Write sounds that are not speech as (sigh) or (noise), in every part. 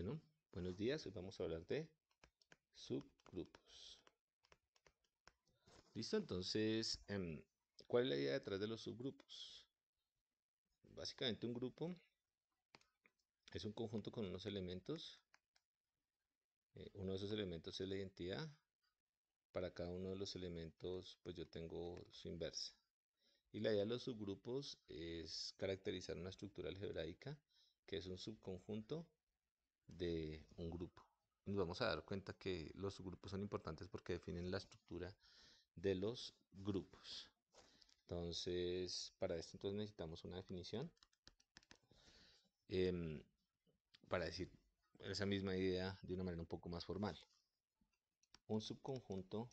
Bueno, buenos días. Hoy vamos a hablar de subgrupos. ¿Listo? Entonces, em, ¿cuál es la idea detrás de los subgrupos? Básicamente un grupo es un conjunto con unos elementos. Eh, uno de esos elementos es la identidad. Para cada uno de los elementos, pues yo tengo su inversa. Y la idea de los subgrupos es caracterizar una estructura algebraica que es un subconjunto de un grupo. Nos vamos a dar cuenta que los grupos son importantes porque definen la estructura de los grupos. Entonces, para esto entonces necesitamos una definición. Em, para decir esa misma idea de una manera un poco más formal. Un subconjunto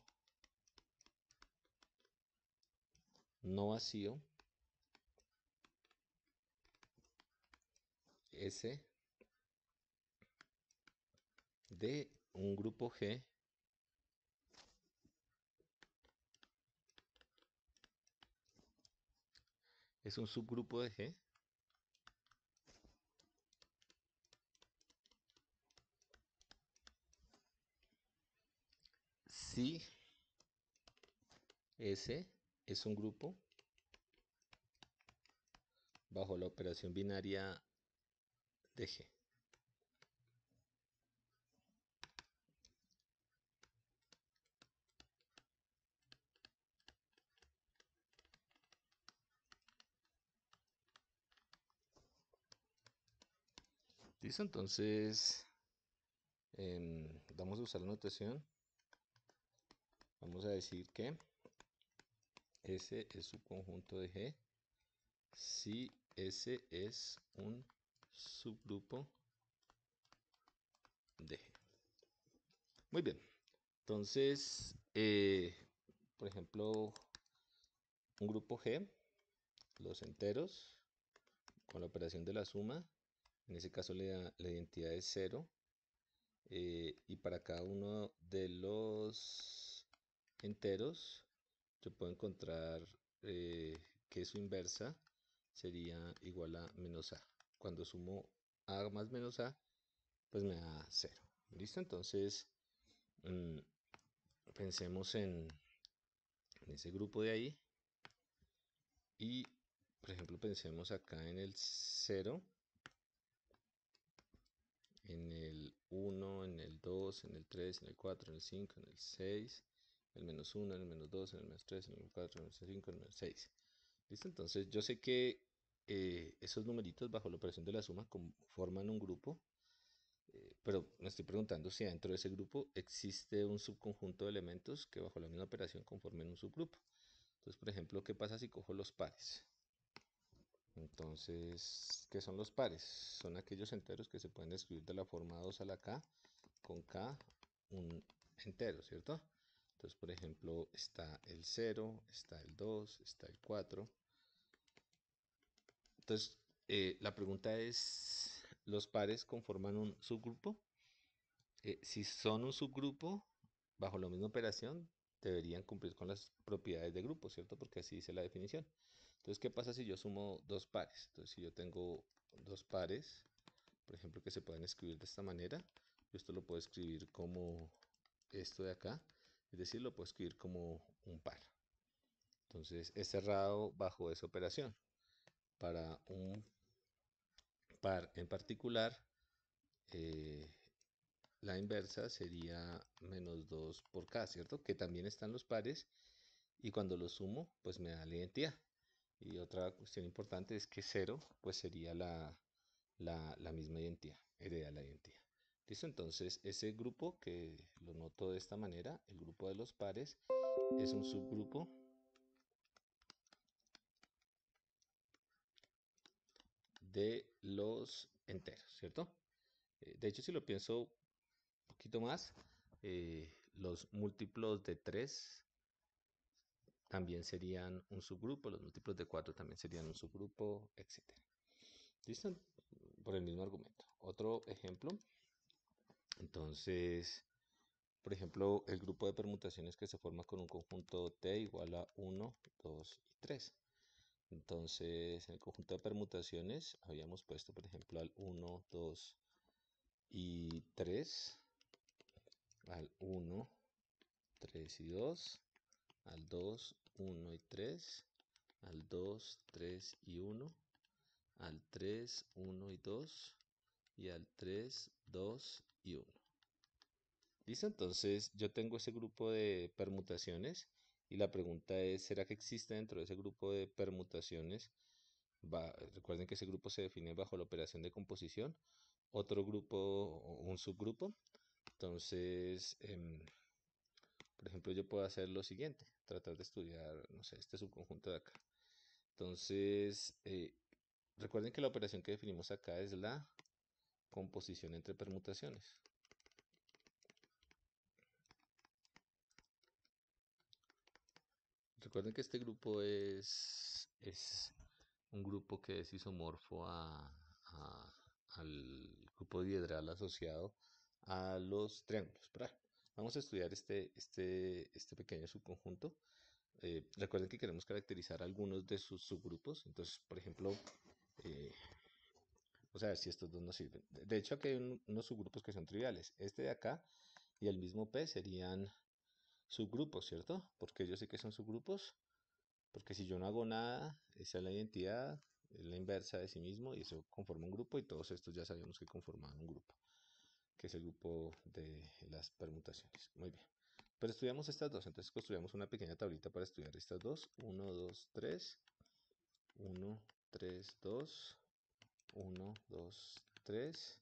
no vacío S de un grupo G es un subgrupo de G si S es un grupo bajo la operación binaria de G. Listo, entonces vamos em, a usar la notación. Vamos a decir que S es un conjunto de G si S es un subgrupo de G. Muy bien. Entonces, eh, por ejemplo, un grupo G, los enteros, con la operación de la suma, en ese caso la, la identidad es 0. Eh, y para cada uno de los enteros yo puedo encontrar eh, que su inversa sería igual a menos a. Cuando sumo a más menos a, pues me da 0. ¿Listo? Entonces, mm, pensemos en, en, ese grupo de ahí. Y, por ejemplo, pensemos acá en el 0. 2, en el 3, en el 4, en el 5, en el 6, en el menos 1, en el menos 2, en el menos 3, en el 4, en el 5, en el menos 6. ¿Listo? Entonces yo sé que esos numeritos bajo la operación de la suma forman un grupo, pero me estoy preguntando si dentro de ese grupo existe un subconjunto de elementos que bajo la misma operación conformen un subgrupo. Entonces, por ejemplo, ¿qué pasa si cojo los pares? Entonces, ¿qué son los pares? Son aquellos enteros que se pueden escribir de la forma 2 a la k con K un entero, ¿cierto? Entonces, por ejemplo, está el 0, está el 2, está el 4. Entonces, eh, la pregunta es, ¿los pares conforman un subgrupo? Eh, si son un subgrupo, bajo la misma operación, deberían cumplir con las propiedades de grupo, ¿cierto? Porque así dice la definición. Entonces, ¿qué pasa si yo sumo dos pares? Entonces, si yo tengo dos pares, por ejemplo, que se pueden escribir de esta manera, esto lo puedo escribir como esto de acá, es decir, lo puedo escribir como un par. Entonces es cerrado bajo esa operación. Para un par en particular, eh, la inversa sería menos 2 por k, ¿cierto? Que también están los pares y cuando lo sumo, pues me da la identidad. Y otra cuestión importante es que 0, pues sería la, la misma identidad, hereda la identidad. Listo, entonces ese grupo que lo noto de esta manera, el grupo de los pares, es un subgrupo de los enteros, ¿cierto? Eh, de hecho, si lo pienso un poquito más, eh, los múltiplos de 3 también serían un subgrupo, los múltiplos de 4 también serían un subgrupo, etc. ¿Listo? Por el mismo argumento. Otro ejemplo. Entonces, por ejemplo, el grupo de permutaciones que se forma con un conjunto T igual a 1, 2 y 3. Entonces, en el conjunto de permutaciones habíamos puesto, por ejemplo, al 1, 2 y 3, al 1, 3 y 2, al 2, 1 y 3, al 2, 3 y 1, al 3, 1 y 2, y al 3, 2 y Listo, entonces yo tengo ese grupo de permutaciones y la pregunta es, ¿será que existe dentro de ese grupo de permutaciones? recuerden que ese grupo se define bajo la operación de composición, otro grupo o un subgrupo. Entonces, em, por ejemplo, yo puedo hacer lo siguiente, tratar de estudiar, no sé, este subconjunto de acá. Entonces, eh, recuerden que la operación que definimos acá es la composición entre permutaciones. Recuerden que este grupo es, es un grupo que es isomorfo a, al grupo dihedral asociado a los triángulos. vamos a estudiar este, este, este pequeño subconjunto. Eh, recuerden que queremos caracterizar algunos de sus subgrupos. Entonces, por ejemplo, eh, o sea, si estos dos no sirven. De hecho, aquí hay unos subgrupos que son triviales. Este de acá y el mismo P serían subgrupos, ¿cierto? Porque yo sé que son subgrupos. Porque si yo no hago nada, esa es la identidad, es la inversa de sí mismo y eso conforma un grupo y todos estos ya sabemos que conforman un grupo, que es el grupo de las permutaciones. Muy bien. Pero estudiamos estas dos, entonces construyamos una pequeña tablita para estudiar estas dos. 1, 2, 3. 1, 3, 2. 1, 2, 3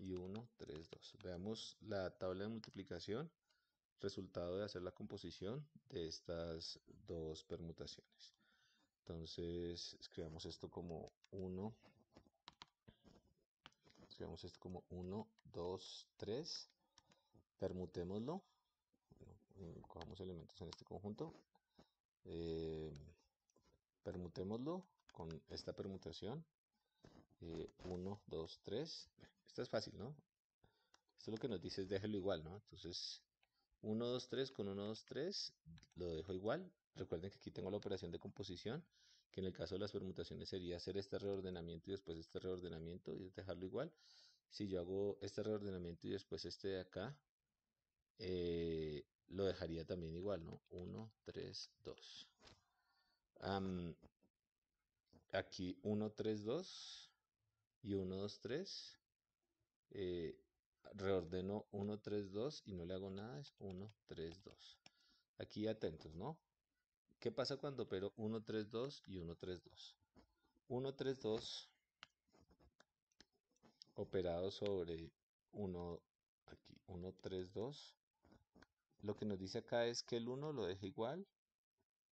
y 1, 3, 2. Veamos la tabla de multiplicación, resultado de hacer la composición de estas dos permutaciones. Entonces, escribamos esto como 1, escribamos esto como 1, 2, 3, permutémoslo, bueno, eh, elementos en este conjunto, eh, permutémoslo con esta permutación, 1, 2, 3. Esto es fácil, ¿no? Esto lo que nos dice es déjelo igual, ¿no? Entonces, 1, 2, 3 con 1, 2, 3 lo dejo igual. Recuerden que aquí tengo la operación de composición, que en el caso de las permutaciones sería hacer este reordenamiento y después este reordenamiento y dejarlo igual. Si yo hago este reordenamiento y después este de acá, eh, lo dejaría también igual, ¿no? 1, 3, 2. aquí 1, 3, 2 y 1, 2, 3. reordeno 1, 3, 2 y no le hago nada, es 1, 3, 2. Aquí atentos, ¿no? ¿Qué pasa cuando opero 1, 3, 2 y 1, 3, 2? 1, 3, 2 operado sobre 1, aquí 1, 3, 2. Lo que nos dice acá es que el 1 lo deje igual,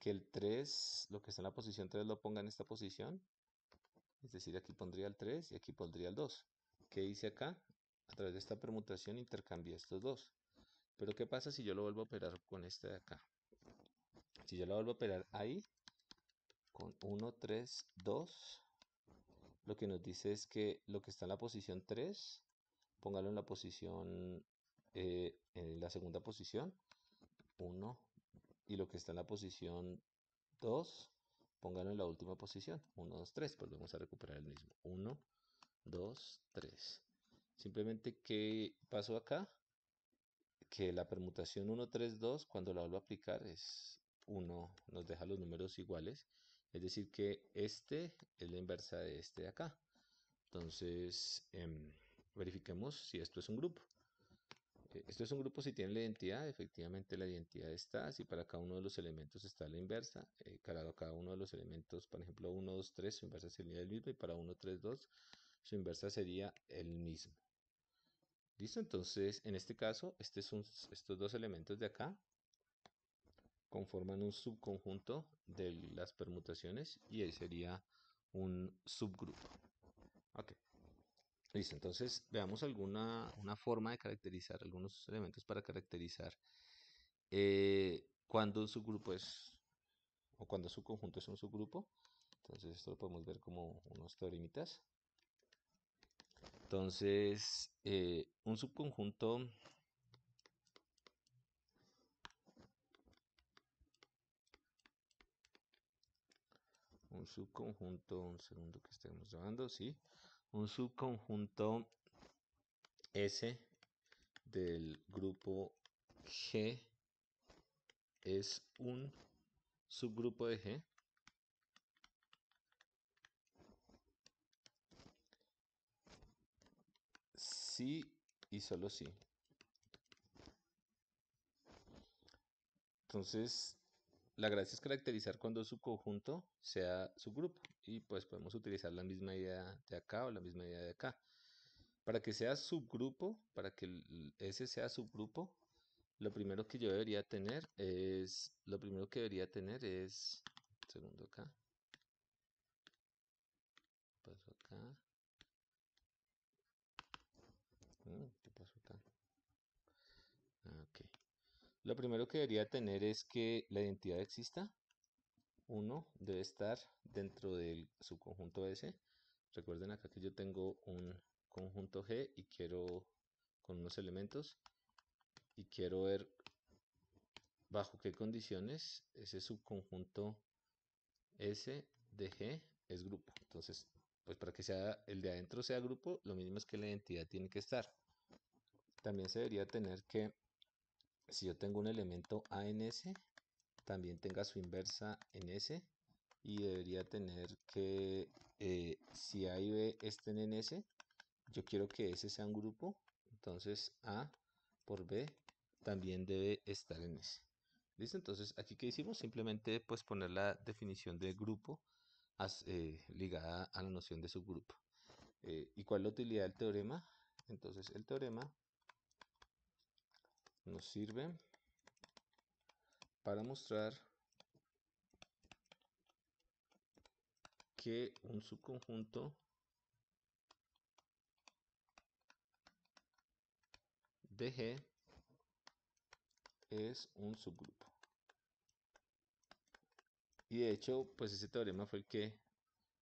que el 3, lo que está en la posición 3 lo ponga en esta posición, es decir, aquí pondría el 3 y aquí pondría el 2. ¿Qué hice acá? A través de esta permutación intercambié estos dos. Pero ¿qué pasa si yo lo vuelvo a operar con este de acá? Si yo lo vuelvo a operar ahí, con 1, 3, 2, lo que nos dice es que lo que está en la posición 3, póngalo en la posición, eh, en la segunda posición, 1, y lo que está en la posición 2, Pónganlo en la última posición. 1, 2, 3. Volvemos a recuperar el mismo. 1, 2, 3. Simplemente, que pasó acá? Que la permutación 1, 3, 2, cuando la vuelvo a aplicar, es 1, nos deja los números iguales. Es decir, que este es la inversa de este de acá. Entonces, em, verifiquemos si esto es un grupo. Eh, esto es un grupo si tiene la identidad, efectivamente la identidad está, si para cada uno de los elementos está la inversa, eh, cada uno de los elementos, por ejemplo 1, 2, 3, su inversa sería el mismo y para 1, 3, 2, su inversa sería el mismo. ¿Listo? Entonces, en este caso, este estos dos elementos de acá conforman un subconjunto de las permutaciones y ahí sería un subgrupo. Okay. Listo, entonces veamos alguna una forma de caracterizar, algunos elementos para caracterizar eh, cuando un subgrupo es, o cuando su conjunto es un subgrupo. Entonces esto lo podemos ver como unos teoremitas. Entonces, eh, un subconjunto un subconjunto, un segundo que estemos grabando, sí un subconjunto S del grupo G es un subgrupo de G sí y solo sí. Entonces, la gracia es caracterizar cuando su conjunto sea subgrupo y pues podemos utilizar la misma idea de acá o la misma idea de acá. Para que sea subgrupo, para que ese sea subgrupo, lo primero que yo debería tener es, lo primero que debería tener es, segundo acá, paso acá, mm, ah, Ok. Lo primero que debería tener es que la identidad exista, 1 debe estar dentro del subconjunto S. Recuerden acá que yo tengo un conjunto G y quiero con unos elementos y quiero ver bajo qué condiciones ese subconjunto S de G es grupo. Entonces, pues para que sea el de adentro sea grupo, lo mismo es que la identidad tiene que estar. También se debería tener que si yo tengo un elemento A S, también tenga su inversa en S y debería tener que eh, si A y B estén en S yo quiero que S sea un grupo entonces A por B también debe estar en S listo entonces aquí que hicimos simplemente pues poner la definición de grupo eh, ligada a la noción de subgrupo eh, y cuál es la utilidad del teorema entonces el teorema nos sirve para mostrar que un subconjunto de G es un subgrupo. Y de hecho, pues ese teorema fue el que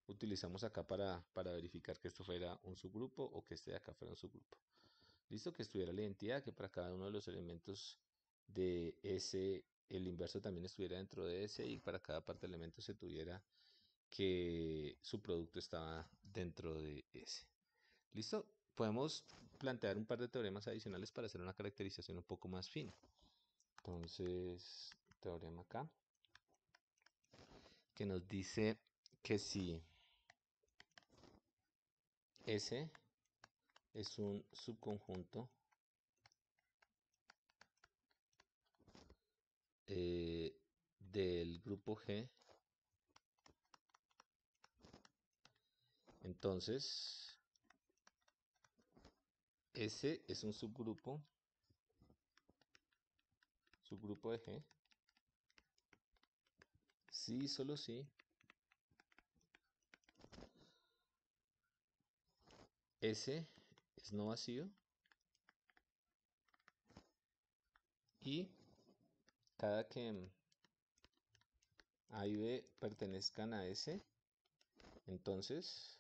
utilizamos acá para, verificar que esto fuera un subgrupo o que este de acá fuera un subgrupo. Listo, que estuviera la identidad, que para cada uno de los elementos de ese el inverso también estuviera dentro de ese y para cada parte de elementos se tuviera que su producto estaba dentro de ese. ¿Listo? Podemos plantear un par de teoremas adicionales para hacer una caracterización un poco más fina. Entonces, teorema acá, que nos dice que si S es un subconjunto Eh, del grupo G, entonces S es un subgrupo, subgrupo de G, sí, solo sí, S es no vacío y cada que A y B pertenezcan a S, entonces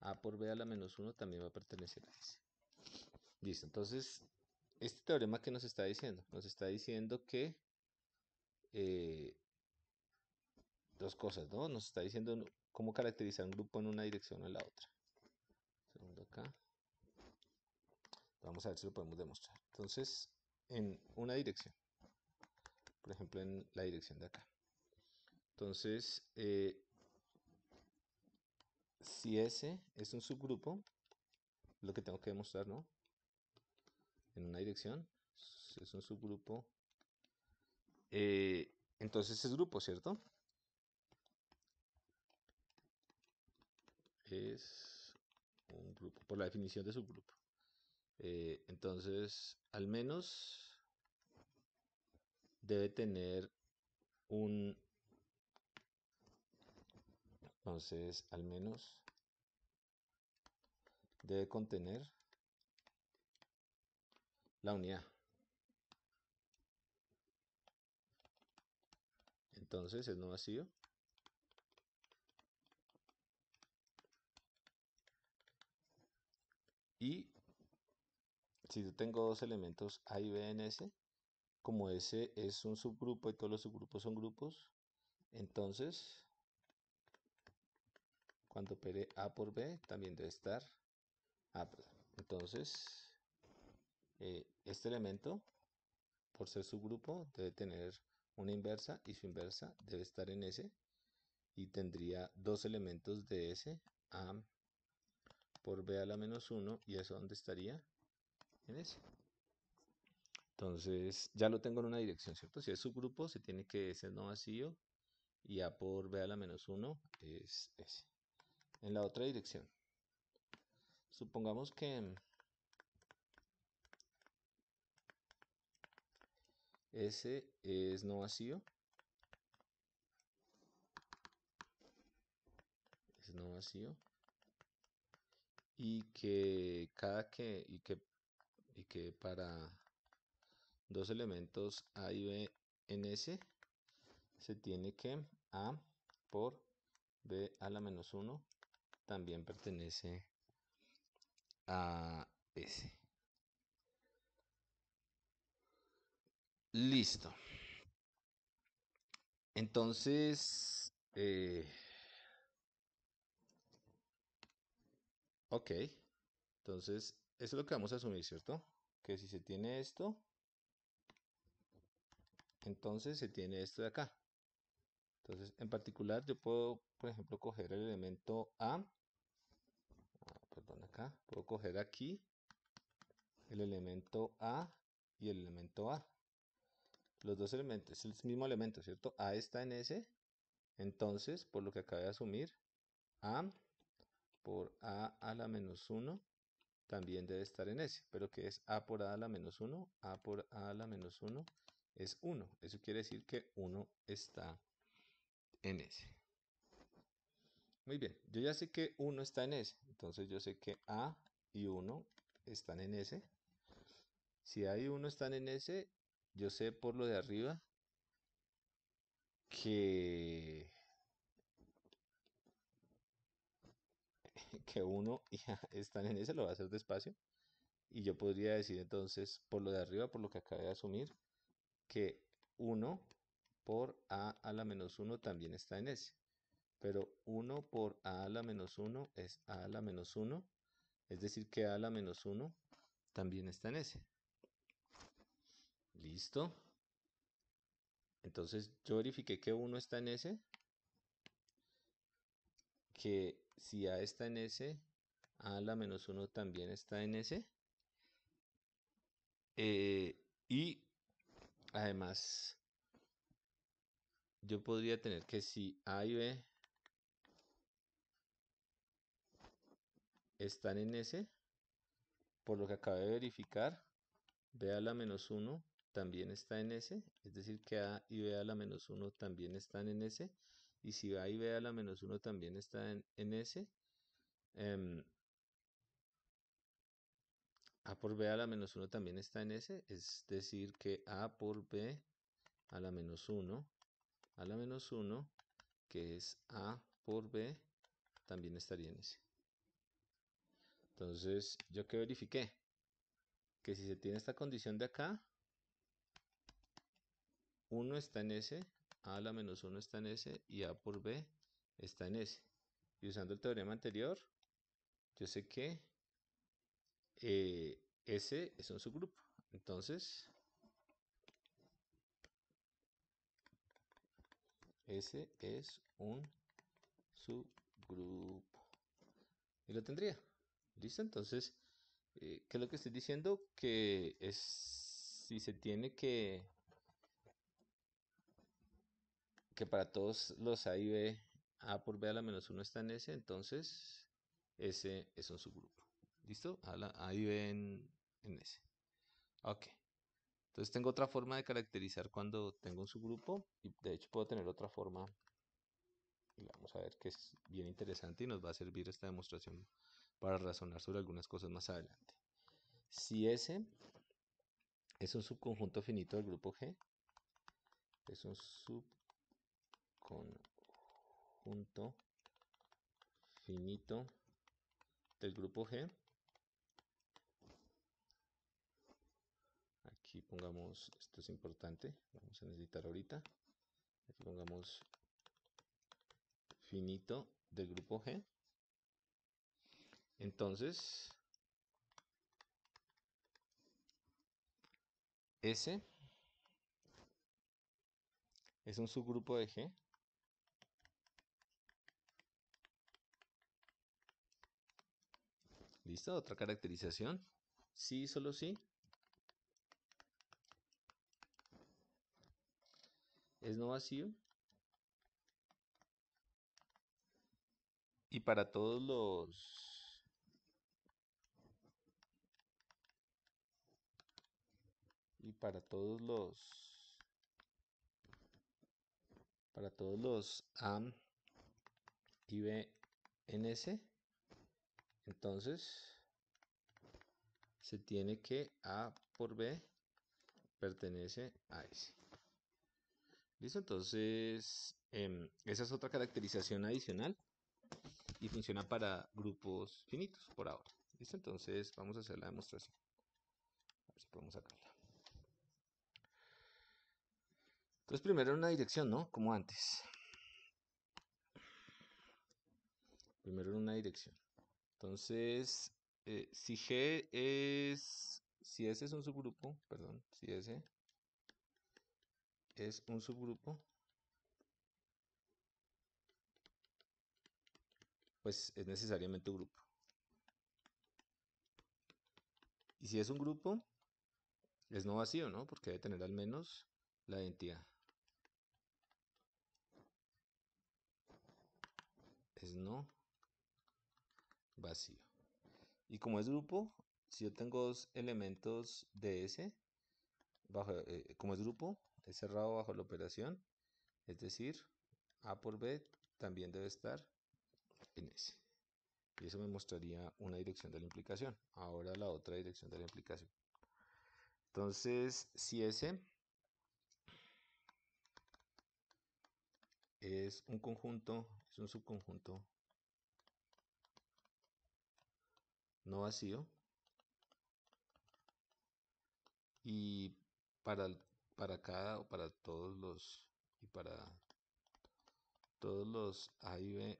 A por B a la menos 1 también va a pertenecer a S. Listo, entonces, este teorema que nos está diciendo, nos está diciendo que eh, dos cosas, ¿no? Nos está diciendo cómo caracterizar un grupo en una dirección o en la otra. Segundo acá. Vamos a ver si lo podemos demostrar. Entonces, en una dirección por ejemplo en la dirección de acá. Entonces, eh, si ese es un subgrupo, lo que tengo que demostrar, ¿no? En una dirección, es un subgrupo, eh, entonces es grupo, ¿cierto? Es un grupo, por la definición de subgrupo. Eh, entonces, al menos debe tener un... Entonces, al menos debe contener la unidad. Entonces, es no vacío. Y si yo tengo dos elementos A y B en S, como ese es un subgrupo y todos los subgrupos son grupos, entonces cuando pere A por B también debe estar A. Entonces, eh, este elemento, por ser subgrupo, debe tener una inversa y su inversa debe estar en S y tendría dos elementos de S, A por B a la menos 1 y eso donde estaría en S. Entonces, ya lo tengo en una dirección, ¿cierto? Si es subgrupo, se tiene que ser no vacío y A por B a la menos 1 es ese. En la otra dirección. Supongamos que ese es no vacío. Es no vacío. Y que cada que, y que, y que para dos elementos A y B en S, se tiene que A por B a la menos 1 también pertenece a S. Listo. Entonces, eh, ok. Entonces, eso es lo que vamos a asumir, ¿cierto? Que si se tiene esto, entonces se tiene esto de acá. Entonces, en particular, yo puedo, por ejemplo, coger el elemento A. Ah, perdón, acá. Puedo coger aquí el elemento A y el elemento A. Los dos elementos, es el mismo elemento, ¿cierto? A está en S. Entonces, por lo que acabé de asumir, A por A a la menos 1 también debe estar en S. Pero que es A por A a la menos 1, A por A a la menos 1 es 1. Eso quiere decir que 1 está en S. Muy bien, yo ya sé que 1 está en S, entonces yo sé que A y 1 están en S. Si A y 1 están en S, yo sé por lo de arriba que 1 (laughs) y A están en S, lo voy a hacer despacio. Y yo podría decir entonces, por lo de arriba, por lo que acabé de asumir, que 1 por a a la menos 1 también está en S. Pero 1 por a a la menos 1 es a a la menos 1. Es decir, que a a la menos 1 también está en S. Listo. Entonces yo verifiqué que 1 está en S. Que si a está en S, a a la menos 1 también está en S. Eh, y Además, yo podría tener que si A y B están en S, por lo que acabé de verificar, B a la menos 1 también está en S, es decir que A y B a la menos 1 también están en S, y si A y B a la menos 1 también están en, S, a por b a la menos 1 también está en S, es decir que a por b a la menos 1 a la menos 1 que es a por b también estaría en S. Entonces, ¿yo que verifiqué? Que si se tiene esta condición de acá, 1 está en S, a a la menos 1 está en S y a por b está en S. Y usando el teorema anterior, yo sé que eh, S es un subgrupo. Entonces, ese es un subgrupo. Y lo tendría. ¿Listo? Entonces, eh, ¿qué es lo que estoy diciendo? Que es si se tiene que que para todos los A y B, A por B a la menos 1 está en S, entonces S es un subgrupo. ¿Listo? Ahí ven en ese. Ok. Entonces tengo otra forma de caracterizar cuando tengo un subgrupo y de hecho puedo tener otra forma. y Vamos a ver que es bien interesante y nos va a servir esta demostración para razonar sobre algunas cosas más adelante. Si S es un subconjunto finito del grupo G, es un subconjunto finito del grupo G, pongamos, esto es importante, vamos a necesitar ahorita, pongamos finito del grupo G. Entonces, S es un subgrupo de G. ¿Listo? Otra caracterización. Sí, solo sí. es no vacío. Y para todos los... Y para todos los... Para todos los a y s Entonces, se tiene que A por B pertenece a S. Listo, entonces em, esa es otra caracterización adicional y funciona para grupos finitos por ahora. Listo, entonces vamos a hacer la demostración. A ver si podemos sacarla. Entonces primero en una dirección, ¿no? Como antes. Primero en una dirección. Entonces, eh, si G es, si S es un subgrupo, perdón, si S es un subgrupo, pues es necesariamente un grupo. Y si es un grupo, es no vacío, ¿no? Porque debe tener al menos la identidad. Es no vacío. Y como es grupo, si yo tengo dos elementos de S, bajo, eh, como es grupo, cerrado bajo la operación, es decir, A por B también debe estar en S. Y eso me mostraría una dirección de la implicación. Ahora la otra dirección de la implicación. Entonces, si S es un conjunto, es un subconjunto no vacío. Y para para cada o para todos los y para todos los A y B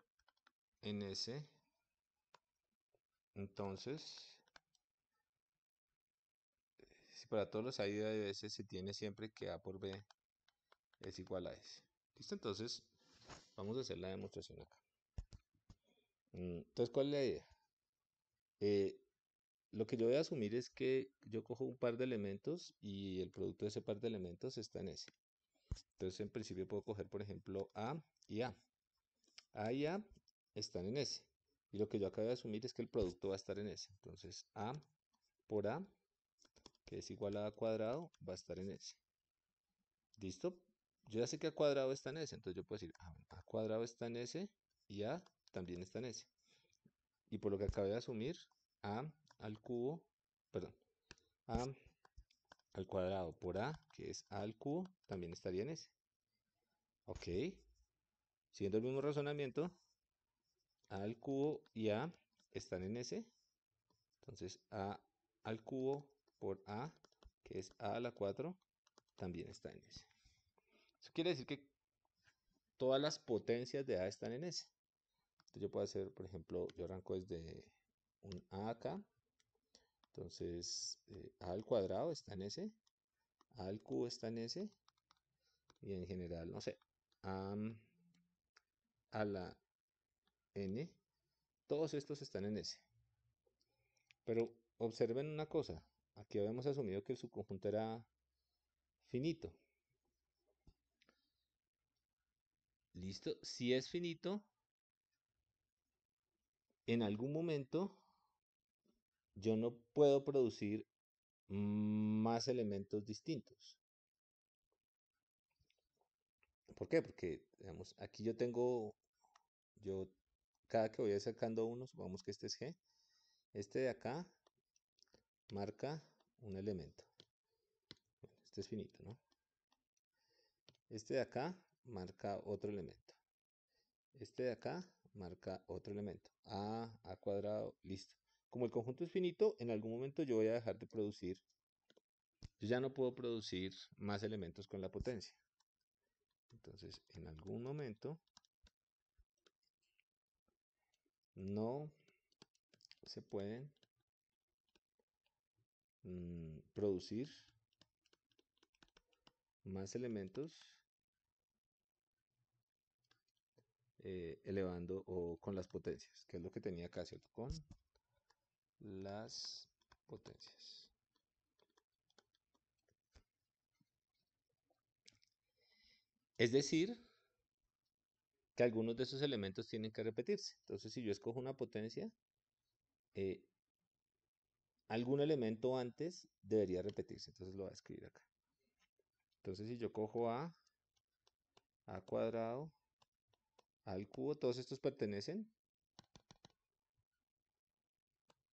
en S entonces para todos los A y B S se tiene siempre que A por B es igual a S listo entonces vamos a hacer la demostración acá mm, entonces cuál es la idea eh, lo que yo voy a asumir es que yo cojo un par de elementos y el producto de ese par de elementos está en ese. Entonces, en principio puedo coger, por ejemplo, A y A. A y A están en S. Y lo que yo acabo de asumir es que el producto va a estar en S. Entonces, A por A, que es igual a A cuadrado, va a estar en S. ¿Listo? Yo ya sé que A cuadrado está en S, entonces yo puedo decir ah, A cuadrado está en S y A también está en S. Y por lo que acabo de asumir, A al cubo, perdón, A al cuadrado por A, que es A al cubo, también estaría en S. Ok. Siguiendo el mismo razonamiento, A al cubo y A están en S. Entonces A al cubo por A, que es A a la 4, también está en S. Eso quiere decir que todas las potencias de A están en S. Entonces yo puedo hacer, por ejemplo, yo arranco desde un A acá, entonces, eh, a al cuadrado está en S, a al cubo está en S, y en general, no sé, a, a la n, todos estos están en S. Pero observen una cosa, aquí habíamos asumido que el subconjunto era finito. Listo, si es finito, en algún momento yo no puedo producir más elementos distintos. ¿Por qué? Porque, digamos, aquí yo tengo, yo cada que voy sacando unos, vamos que este es G, este de acá marca un elemento. Este es finito, ¿no? Este de acá marca otro elemento. Este de acá marca otro elemento. A, A cuadrado, listo como el conjunto es finito, en algún momento yo voy a dejar de producir. ya no puedo producir más elementos con la potencia. Entonces, en algún momento no se pueden mm, producir más elementos eh, elevando o con las potencias, que es lo que tenía acá, ¿cierto? Con las potencias. Es decir, que algunos de esos elementos tienen que repetirse. Entonces, si yo escojo una potencia, eh, algún elemento antes debería repetirse. Entonces lo voy a escribir acá. Entonces, si yo cojo a, a cuadrado, al cubo, todos estos pertenecen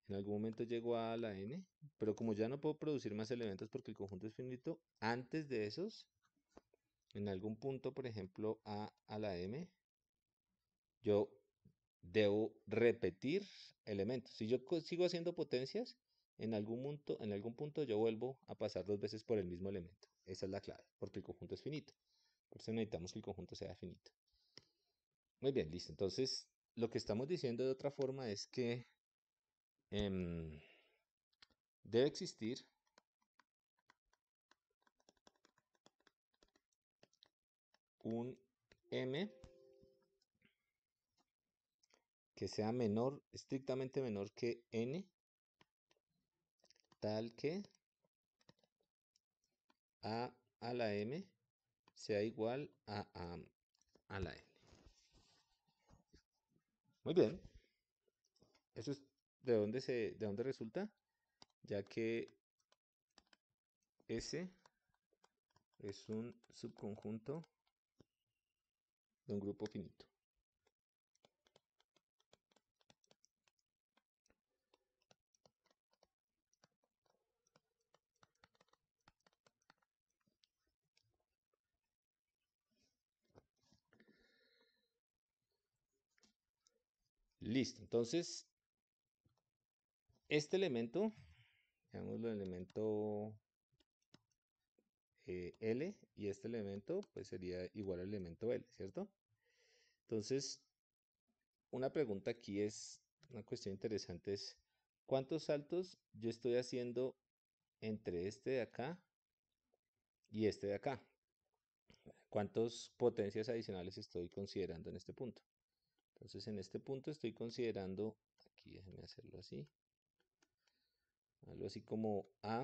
en algún momento llego a la n, pero como ya no puedo producir más elementos porque el conjunto es finito, antes de esos, en algún punto, por ejemplo, a la m, yo debo repetir elementos. Si yo sigo haciendo potencias, en algún, punto, en algún punto yo vuelvo a pasar dos veces por el mismo elemento. Esa es la clave, porque el conjunto es finito. Por eso necesitamos que el conjunto sea finito. Muy bien, listo. Entonces, lo que estamos diciendo de otra forma es que Em, debe existir un m que sea menor, estrictamente menor que n, tal que a a la m sea igual a a a la n. Muy bien. Eso es ¿De dónde, se, ¿De dónde resulta? Ya que S es un subconjunto de un grupo finito. Listo, entonces este elemento, llamémoslo elemento eh, L, y este elemento pues sería igual al elemento L, ¿cierto? Entonces, una pregunta aquí es, una cuestión interesante es, ¿cuántos saltos yo estoy haciendo entre este de acá y este de acá? ¿Cuántas potencias adicionales estoy considerando en este punto? Entonces, en este punto estoy considerando, aquí déjenme hacerlo así, algo así como a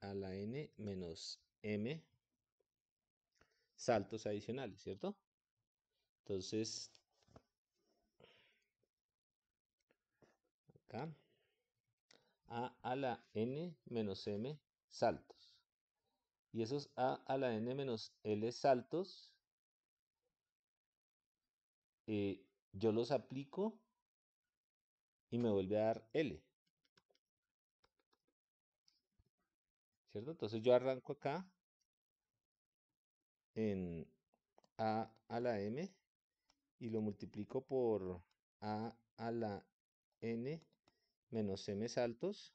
a la n menos m saltos adicionales, ¿cierto? Entonces, acá, a a la n menos m saltos. Y esos a a la n menos l saltos, eh, yo los aplico y me vuelve a dar L. Entonces yo arranco acá en A a la M y lo multiplico por A a la N menos M saltos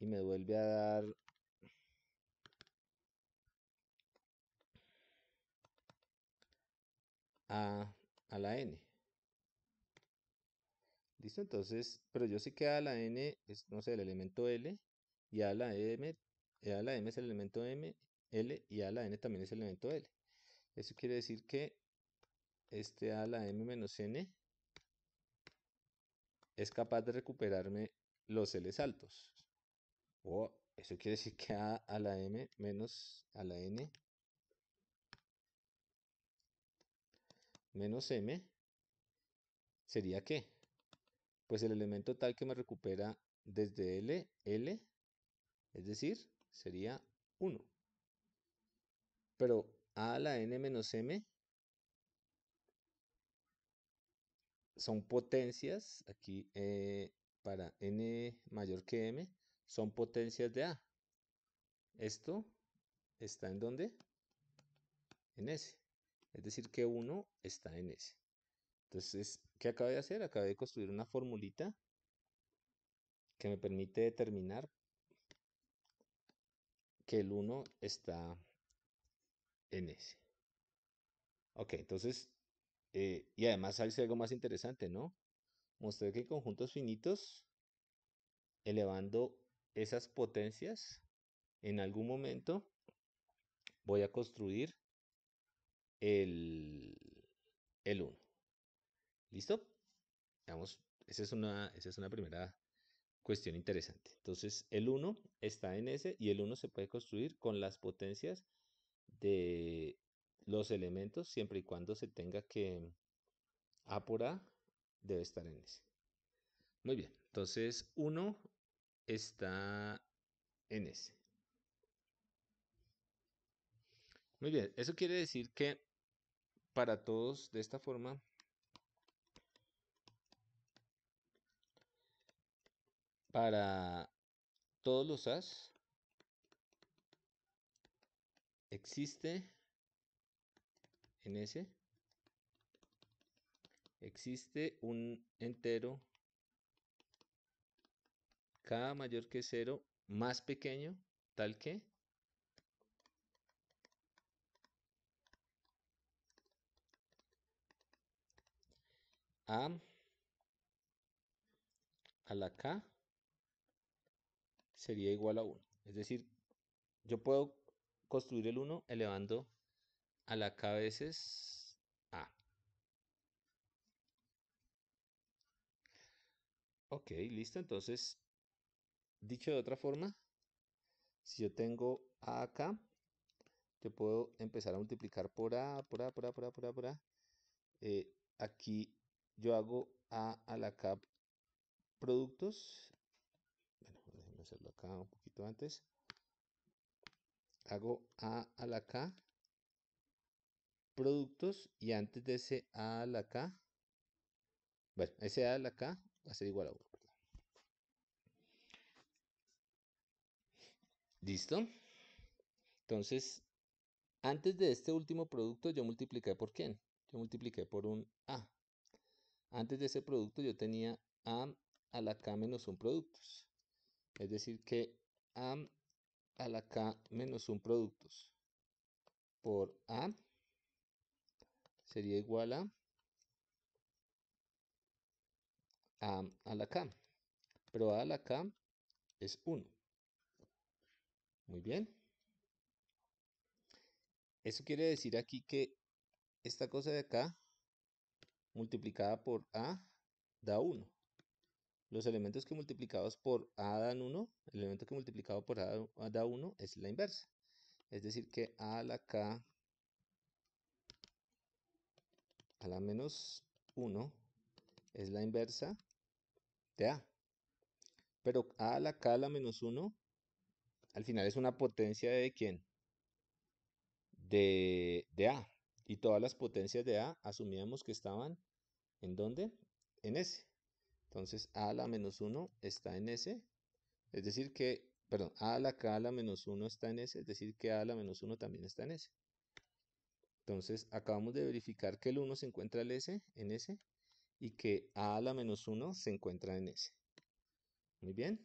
y me vuelve a dar A a la N. ¿Listo? Entonces, pero yo sé que a la N es, no sé, el elemento L y a la m, la m es el elemento m, l y a la n también es el elemento l. Eso quiere decir que este a la m menos n es capaz de recuperarme los l altos. o eso quiere decir que a a la m menos a la n menos m sería qué? Pues el elemento tal que me recupera desde L, L es decir, sería 1. Pero a la n menos m son potencias, aquí eh, para n mayor que m, son potencias de a. Esto está en dónde? En S. Es decir, que 1 está en S. Entonces, ¿qué acabo de hacer? acabo de construir una formulita que me permite determinar que el 1 está en ese. Ok, entonces, eh, y además hay algo más interesante, ¿no? Mostré que conjuntos finitos, elevando esas potencias, en algún momento voy a construir el, 1. ¿Listo? Digamos, esa es una, esa es una primera Cuestión interesante. Entonces, el 1 está en S y el 1 se puede construir con las potencias de los elementos siempre y cuando se tenga que A por A debe estar en S. Muy bien, entonces 1 está en S. Muy bien, eso quiere decir que para todos de esta forma Para todos los as existe en ese existe un entero k mayor que 0 más pequeño tal que a a la k sería igual a 1. Es decir, yo puedo construir el 1 elevando a la k veces a. Ok, listo. Entonces, dicho de otra forma, si yo tengo a acá, yo puedo empezar a multiplicar por a, por a, por a, por a, por a, por a. Eh, aquí yo hago a a la k productos hacerlo acá un poquito antes. Hago A a la K, productos, y antes de ese A a la K, bueno, ese A a la K va a ser igual a 1. ¿Listo? Entonces, antes de este último producto yo multipliqué por quién? Yo multipliqué por un A. Antes de ese producto yo tenía A a la K menos un productos es decir que A a la K menos un productos por A sería igual a A a la K, pero A a la K es 1. Muy bien. Eso quiere decir aquí que esta cosa de acá multiplicada por A da 1. Los elementos que multiplicados por A dan 1, el elemento que multiplicado por A da 1 es la inversa. Es decir, que A a la K a la menos 1 es la inversa de A. Pero A a la K a la menos 1 al final es una potencia de quién? De, de A. Y todas las potencias de A asumíamos que estaban en dónde? En S. Entonces a la menos 1 está en S, es decir que, perdón, a la k a la menos 1 está en S, es decir que a la menos 1 también está en S. Entonces acabamos de verificar que el 1 se encuentra en S, en S y que a la menos 1 se encuentra en S. Muy bien.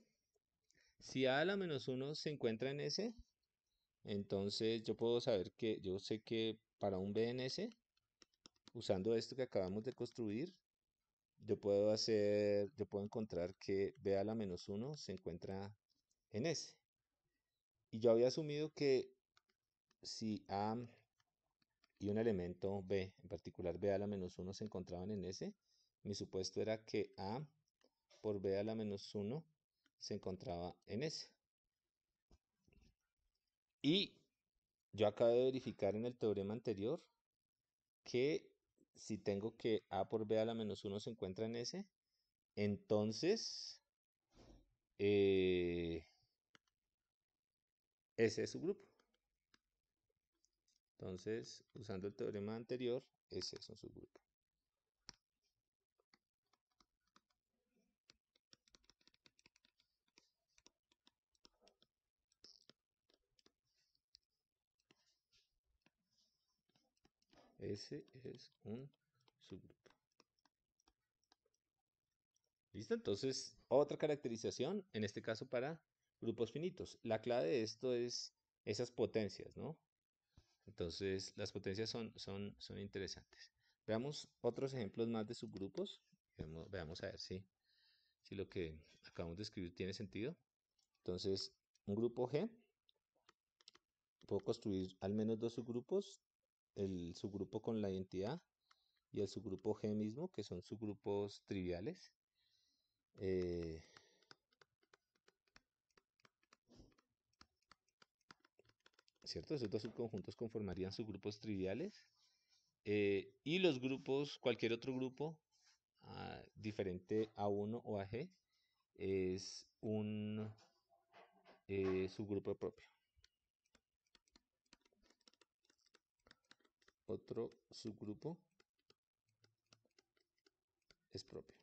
Si a la menos 1 se encuentra en S, entonces yo puedo saber que, yo sé que para un b en S, usando esto que acabamos de construir, yo puedo hacer, yo puedo encontrar que B a la menos 1 se encuentra en S. Y yo había asumido que si A y un elemento B, en particular B a la menos 1, se encontraban en S, mi supuesto era que A por B a la menos 1 se encontraba en S. Y yo acabo de verificar en el teorema anterior que si tengo que a por b a la menos 1 se encuentra en S, entonces eh, ese es su grupo. Entonces, usando el teorema anterior, ese es un subgrupo. Ese es un subgrupo. ¿Listo? Entonces, otra caracterización, en este caso para grupos finitos. La clave de esto es esas potencias, ¿no? Entonces, las potencias son, son, son interesantes. Veamos otros ejemplos más de subgrupos. Veamos, a ver si, si lo que acabamos de escribir tiene sentido. Entonces, un grupo G puedo construir al menos dos subgrupos el subgrupo con la identidad y el subgrupo G mismo, que son subgrupos triviales. Eh, ¿Cierto? Esos dos subconjuntos conformarían subgrupos triviales. Eh, y los grupos, cualquier otro grupo ah, diferente a 1 o a G, es un eh, subgrupo propio. otro subgrupo es propio.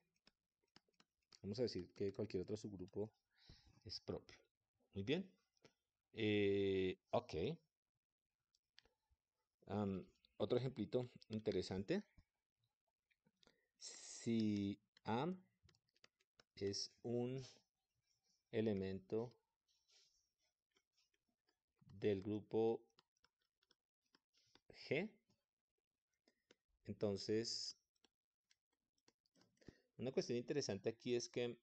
Vamos a decir que cualquier otro subgrupo es propio. Muy bien. Eh, ok. otro ejemplito interesante. Si A es un elemento del grupo G, entonces, una cuestión interesante aquí es que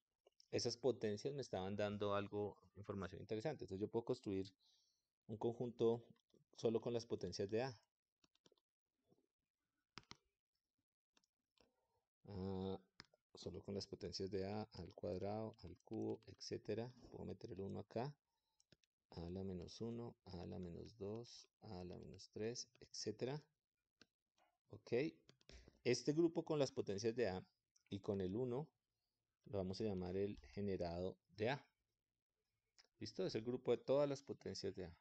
esas potencias me estaban dando algo, información interesante. Entonces yo puedo construir un conjunto solo con las potencias de A. Ah, solo con las potencias de A al cuadrado, al cubo, etcétera. Puedo meter el 1 acá. A a la menos 1, A a la menos 2, A a la menos 3, etcétera. ¿Ok? Este grupo con las potencias de A y con el 1 lo vamos a llamar el generado de A. ¿Listo? Es el grupo de todas las potencias de A.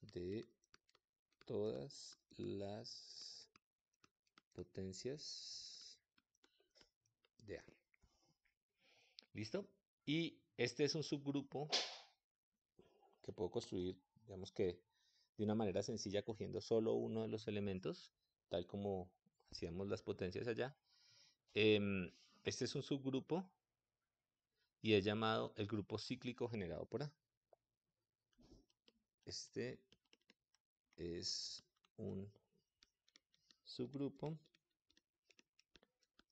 De todas las potencias de A. ¿Listo? Y este es un subgrupo que puedo construir, digamos que de una manera sencilla cogiendo solo uno de los elementos, tal como hacíamos las potencias allá. Em, este es un subgrupo y es llamado el grupo cíclico generado por A. Este es un subgrupo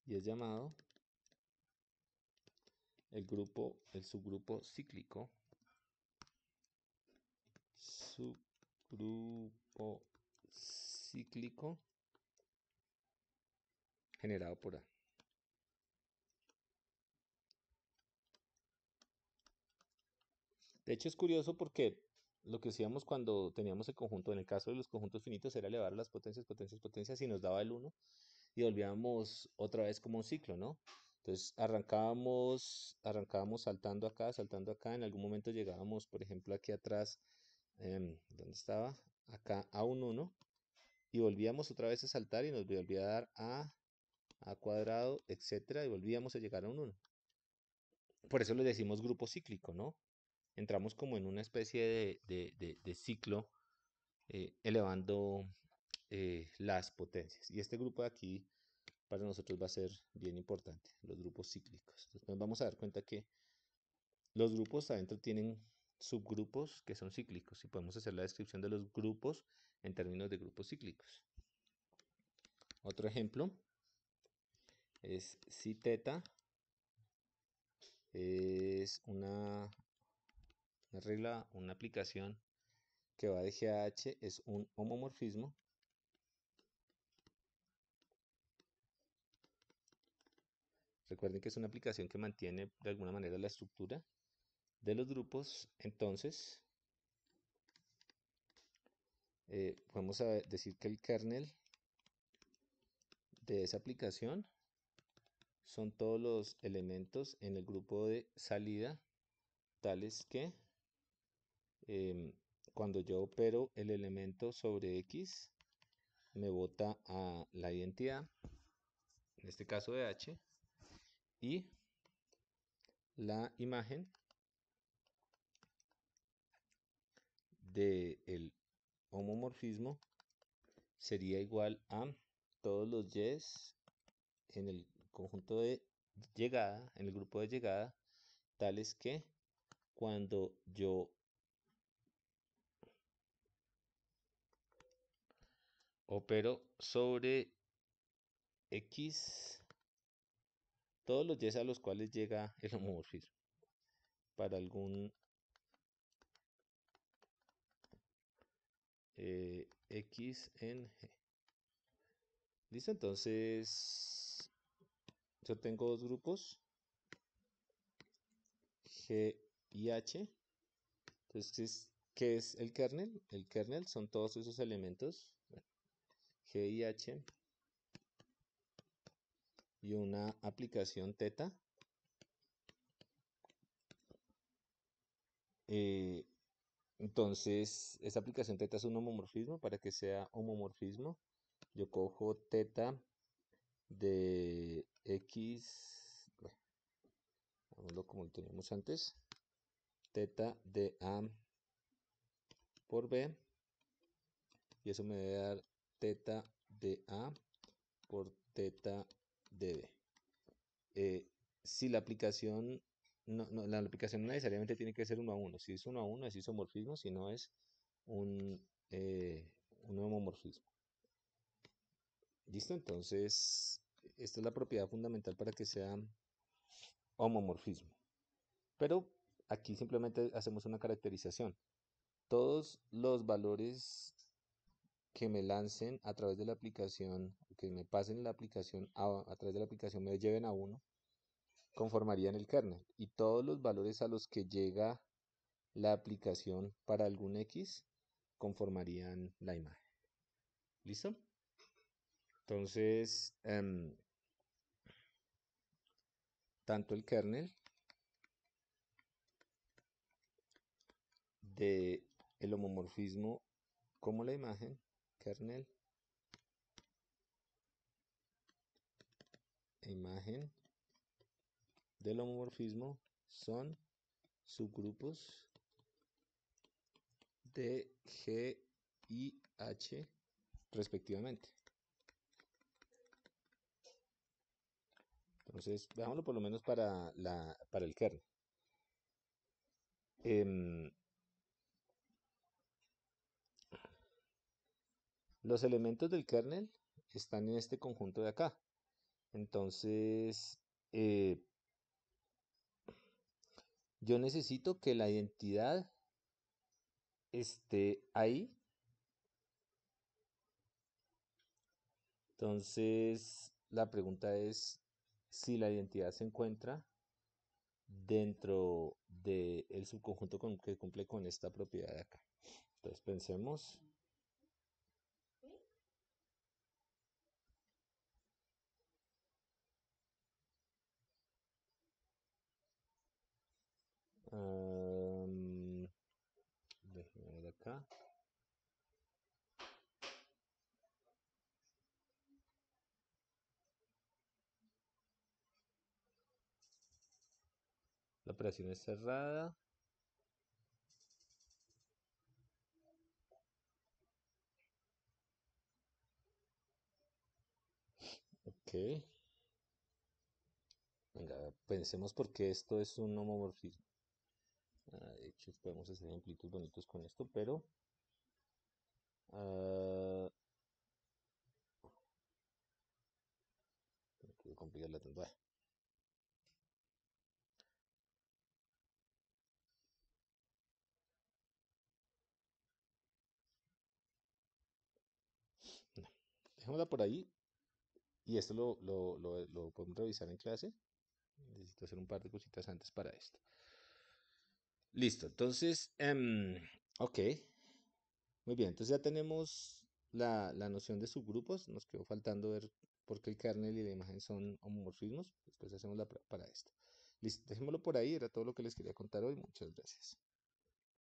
y es llamado el grupo, el subgrupo cíclico grupo cíclico generado por A. De hecho es curioso porque lo que hacíamos cuando teníamos el conjunto, en el caso de los conjuntos finitos, era elevar las potencias, potencias, potencias y nos daba el 1 y volvíamos otra vez como un ciclo, ¿no? Entonces arrancábamos, arrancábamos saltando acá, saltando acá, en algún momento llegábamos, por ejemplo, aquí atrás Em, donde ¿dónde estaba? Acá a un 1 y volvíamos otra vez a saltar y nos volvía a dar a a cuadrado, etcétera, y volvíamos a llegar a un 1. Por eso le decimos grupo cíclico, ¿no? Entramos como en una especie de, ciclo eh, elevando eh, las potencias. Y este grupo de aquí para nosotros va a ser bien importante, los grupos cíclicos. nos vamos a dar cuenta que los grupos adentro tienen subgrupos que son cíclicos y podemos hacer la descripción de los grupos en términos de grupos cíclicos. Otro ejemplo es si teta es una, regla, una aplicación que va de H, es un homomorfismo Recuerden que es una aplicación que mantiene de alguna manera la estructura de los grupos, entonces eh, vamos a decir que el kernel de esa aplicación son todos los elementos en el grupo de salida, tales que em, cuando yo opero el elemento sobre X, me bota a la identidad, en este caso de H, y la imagen del el homomorfismo sería igual a todos los yes en el conjunto de llegada, en el grupo de llegada, tales que cuando yo opero sobre X todos los yes a los cuales llega el homomorfismo para algún Eh, x en g. Listo, entonces yo tengo dos grupos, g y h. Entonces, ¿qué es el kernel? El kernel son todos esos elementos, g y h, y una aplicación teta. Eh, entonces, esta aplicación teta es un homomorfismo. Para que sea homomorfismo, yo cojo teta de x, bueno, como lo teníamos antes, teta de A por B, y eso me debe dar teta de A por teta de B. Eh, si la aplicación no, no, la aplicación no necesariamente tiene que ser uno a uno. Si es uno a uno es isomorfismo, si no es un, eh, un homomorfismo. ¿Listo? Entonces, esta es la propiedad fundamental para que sea homomorfismo. Pero aquí simplemente hacemos una caracterización. Todos los valores que me lancen a través de la aplicación, que me pasen la aplicación, a través de la aplicación me lleven a uno, conformarían el kernel y todos los valores a los que llega la aplicación para algún X conformarían la imagen. ¿Listo? Entonces, em, tanto el kernel de el homomorfismo como la imagen kernel e imagen del homomorfismo son subgrupos de G y H respectivamente. Entonces, veámoslo por lo menos para, la, para el kernel. Em, los elementos del kernel están en este conjunto de acá. Entonces, eh, yo necesito que la identidad esté ahí. Entonces, la pregunta es si la identidad se encuentra dentro del subconjunto que cumple con esta propiedad de acá. Entonces, pensemos. La operación es cerrada. Ok. Venga, pensemos porque esto es un homomorfismo de hecho podemos hacer ejemplitos bonitos con esto pero uh, ah, no quiero complicarla tanto bueno. dejémosla por ahí y esto lo, lo, lo podemos revisar en clase necesito hacer un par de cositas antes para esto Listo, entonces, em, ok. Muy bien, entonces ya tenemos la, la, noción de subgrupos. Nos quedó faltando ver por qué el kernel y la imagen son homomorfismos. Después hacemos la prueba para esto. Listo, dejémoslo por ahí. Era todo lo que les quería contar hoy. Muchas gracias.